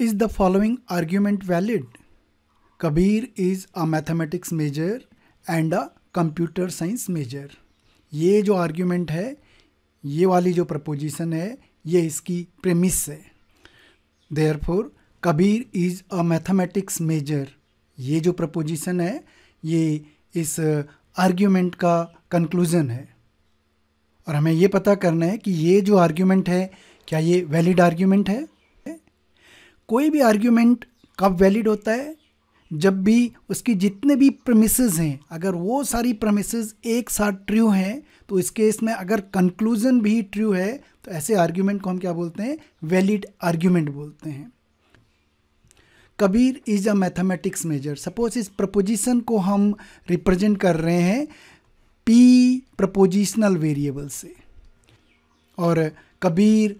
is the following argument valid Kabir is a mathematics major and a computer science major ये जो argument है ये वाली जो प्रपोजिशन है ये इसकी प्रेमिस है for Kabir is a mathematics major ये जो प्रपोजिशन है ये इस आर्ग्यूमेंट uh, का कंक्लूज़न है और हमें ये पता करना है कि ये जो आर्ग्यूमेंट है क्या ये वैलिड आर्ग्यूमेंट है कोई भी आर्ग्यूमेंट कब वैलिड होता है जब भी उसकी जितने भी प्रमिसेस हैं अगर वो सारी प्रमिसेस एक साथ ट्रू हैं तो इस केस में अगर कंक्लूजन भी ट्रू है तो ऐसे आर्ग्यूमेंट को हम क्या बोलते हैं वैलिड आर्ग्यूमेंट बोलते हैं Kabir is a mathematics major suppose इस प्रपोजिशन को हम रिप्रेजेंट कर रहे हैं पी प्रपोजिशनल वेरिएबल से और Kabir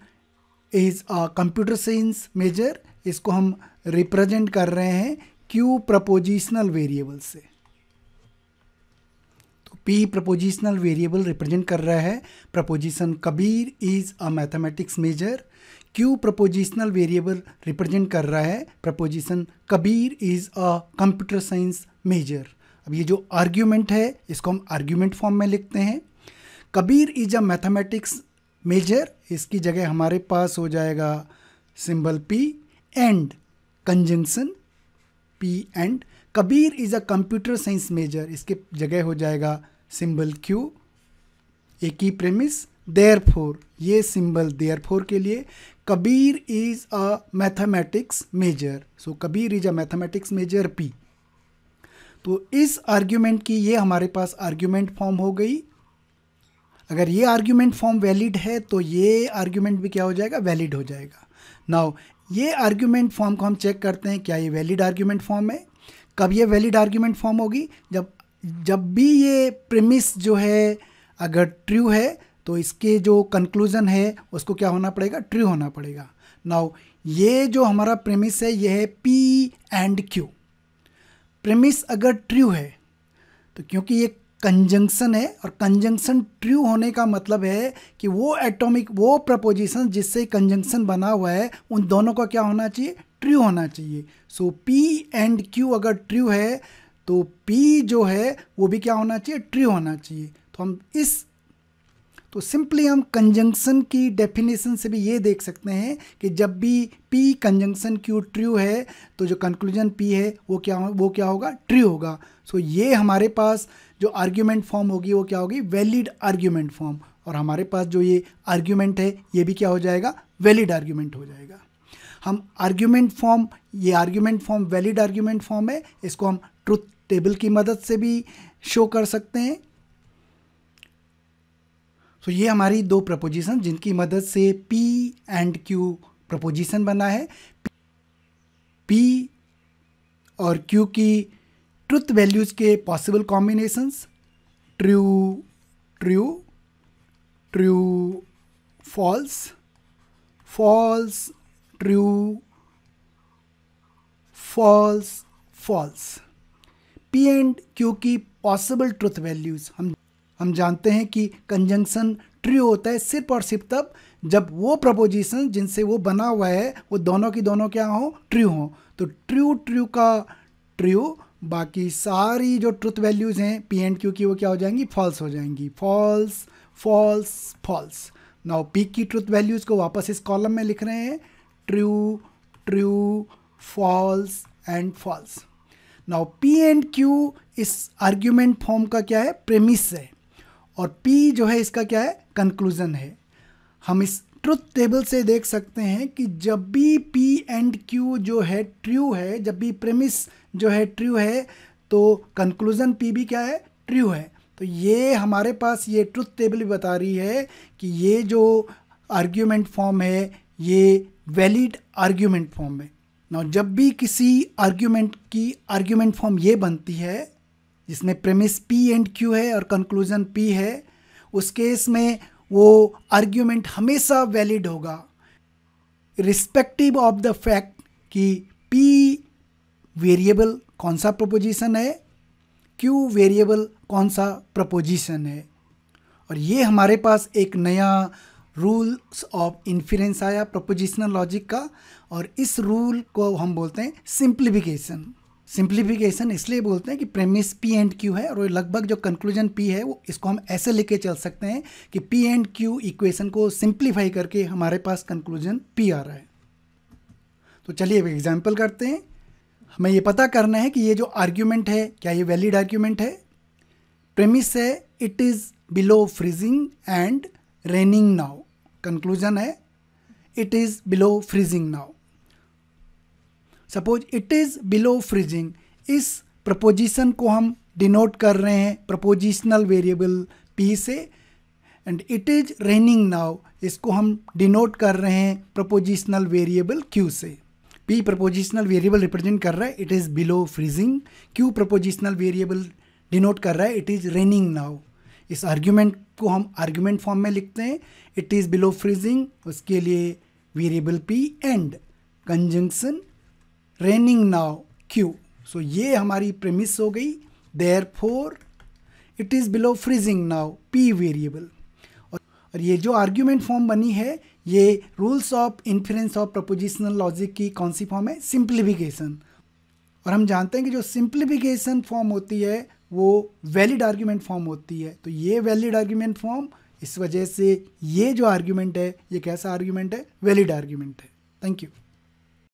is a computer science major इसको हम रिप्रेजेंट कर रहे हैं क्यू प्रपोजिशनल वेरिएबल से तो पी प्रपोजिशनल वेरिएबल रिप्रेजेंट कर रहा है proposition Kabir is a mathematics major Q propositional variable represent कर रहा है proposition Kabir is a computer science major अब ये जो आर्ग्यूमेंट है इसको हम आर्ग्यूमेंट फॉर्म में लिखते हैं Kabir is a mathematics major इसकी जगह हमारे पास हो जाएगा symbol P and conjunction P and Kabir is a computer science major इसके जगह हो जाएगा सिंबल क्यू एक ही प्रेमिस देयर फोर ये सिंबल देयर फोर के लिए Kabir is a mathematics major so Kabir is a mathematics major P तो इस आर्ग्यूमेंट की ये हमारे पास आर्ग्यूमेंट फॉर्म हो गई अगर ये आर्ग्यूमेंट फॉर्म वैलिड है तो ये आर्ग्यूमेंट भी क्या हो जाएगा वैलिड हो जाएगा नाउ ये आर्ग्यूमेंट फॉर्म को हम चेक करते हैं क्या ये वैलिड आर्ग्यूमेंट फॉर्म है कब ये वैलिड आर्ग्यूमेंट फॉर्म होगी जब जब भी ये प्रेमिस जो है अगर ट्रू है तो इसके जो कंक्लूज़न है उसको क्या होना पड़ेगा ट्रू होना पड़ेगा नाउ ये जो हमारा प्रेमिस है ये है पी एंड क्यू प्रेमिस अगर ट्रू है तो क्योंकि ये कंजंक्शन है और कंजंक्शन ट्रू होने का मतलब है कि वो एटॉमिक वो प्रपोजिशन जिससे कंजंक्शन बना हुआ है उन दोनों का क्या होना चाहिए ट्रू होना चाहिए सो पी एंड क्यू अगर ट्रू है तो पी जो है वो भी क्या होना चाहिए ट्रू होना चाहिए तो हम इस तो सिंपली हम कंजंक्शन की डेफिनेशन से भी ये देख सकते हैं कि जब भी P कंजंक्शन Q ट्रू है तो जो कंक्लूजन P है वो क्या वो क्या होगा ट्रू होगा सो so ये हमारे पास जो आर्ग्यूमेंट फॉर्म होगी वो क्या होगी वैलिड आर्ग्यूमेंट फॉर्म और हमारे पास जो ये आर्ग्यूमेंट है ये भी क्या हो जाएगा वैलिड आर्ग्यूमेंट हो जाएगा हम आर्ग्यूमेंट फॉर्म ये argument form valid argument form है इसको हम ट्रुथ टेबल की मदद से भी शो कर सकते हैं सो so, ये हमारी दो प्रपोजिशन जिनकी मदद से पी एंड क्यू प्रपोजिशन बना है पी और क्यू की ट्रुथ वैल्यूज़ के possible combinations true true true false false true false false P and Q की पॉसिबल ट्रुथ वैल्यूज़ हम हम जानते हैं कि कंजंक्शन ट्रू होता है सिर्फ और सिर्फ तब जब वो प्रपोजिशन जिनसे वो बना हुआ है वो दोनों की दोनों क्या हों ट्रू हों तो ट्रू ट्रू का ट्रू बाकी सारी जो ट्रुथ वैल्यूज़ हैं पी एंड क्यू की वो क्या हो जाएंगी फॉल्स हो जाएंगी false false false now P की ट्रुथ वैल्यूज़ को वापस इस कॉलम में लिख रहे हैं true true false and false now P and Q इस आर्ग्यूमेंट फॉर्म का क्या है प्रेमिस है और P जो है इसका क्या है कंक्लूज़न है हम इस ट्रुथ टेबल से देख सकते हैं कि जब भी P एंड Q जो है ट्रू है जब भी प्रेमिस जो है ट्रू है तो कंक्लूज़न P भी क्या है ट्रू है तो ये हमारे पास ये ट्रुथ टेबल भी बता रही है कि ये जो आर्ग्यूमेंट फॉर्म है ये वैलिड आर्ग्यूमेंट फॉर्म है ना जब भी किसी आर्ग्यूमेंट की आर्ग्यूमेंट फॉर्म ये बनती है जिसमें प्रेमिस पी एंड क्यू है और कंक्लूजन पी है उस केस में वो आर्ग्यूमेंट हमेशा वैलिड होगा रिस्पेक्टिव ऑफ द फैक्ट कि पी वेरिएबल कौन सा प्रपोजिशन है क्यू वेरिएबल कौन सा प्रपोजिशन है और ये हमारे पास एक नया रूल्स ऑफ इन्फ्लुएंस आया प्रपोजिशनल लॉजिक का और इस रूल को हम बोलते हैं सिंप्लीफिकेशन सिंप्लीफिकेशन इसलिए बोलते हैं कि प्रेमिस पी एंड क्यू है और लगभग जो कंक्लूजन पी है वो इसको हम ऐसे लेके चल सकते हैं कि पी एंड क्यू इक्वेशन को सिंप्लीफाई करके हमारे पास कंक्लूजन पी आ रहा है तो चलिए अब एग्जाम्पल करते हैं हमें ये पता करना है कि ये जो आर्ग्यूमेंट है क्या ये वैलिड आर्ग्यूमेंट है प्रेमिस है it is below freezing and raining now conclusion है it is below freezing now suppose it is below freezing इस प्रपोजिशन को हम डिनोट कर रहे हैं प्रपोजिशनल वेरिएबल पी से and it is raining now इसको हम डिनोट कर रहे हैं प्रपोजिशनल वेरिएबल क्यू से पी प्रपोजिशनल वेरिएबल रिप्रेजेंट कर रहा है it is below freezing Q propositional variable denote कर रहा है इट इज़ रेनिंग नाउ इस आर्ग्यूमेंट को हम आर्ग्यूमेंट फॉर्म में लिखते हैं इट इज़ बिलो फ्रीजिंग उसके लिए variable P and conjunction raining now Q so ये हमारी प्रेमिस हो गई therefore it is below freezing now P variable और ये जो आर्ग्यूमेंट फॉर्म बनी है ये rules of influence of propositional logic की कौन सी फॉर्म है सिंप्लीफिकेशन और हम जानते हैं कि जो सिंप्लीफिकेशन फॉर्म होती है वो वैलिड आर्ग्यूमेंट फॉर्म होती है तो ये वैलिड आर्ग्यूमेंट फॉर्म इस वजह से ये जो आर्ग्यूमेंट है ये कैसा आर्ग्यूमेंट है वैलिड आर्ग्यूमेंट है थैंक यू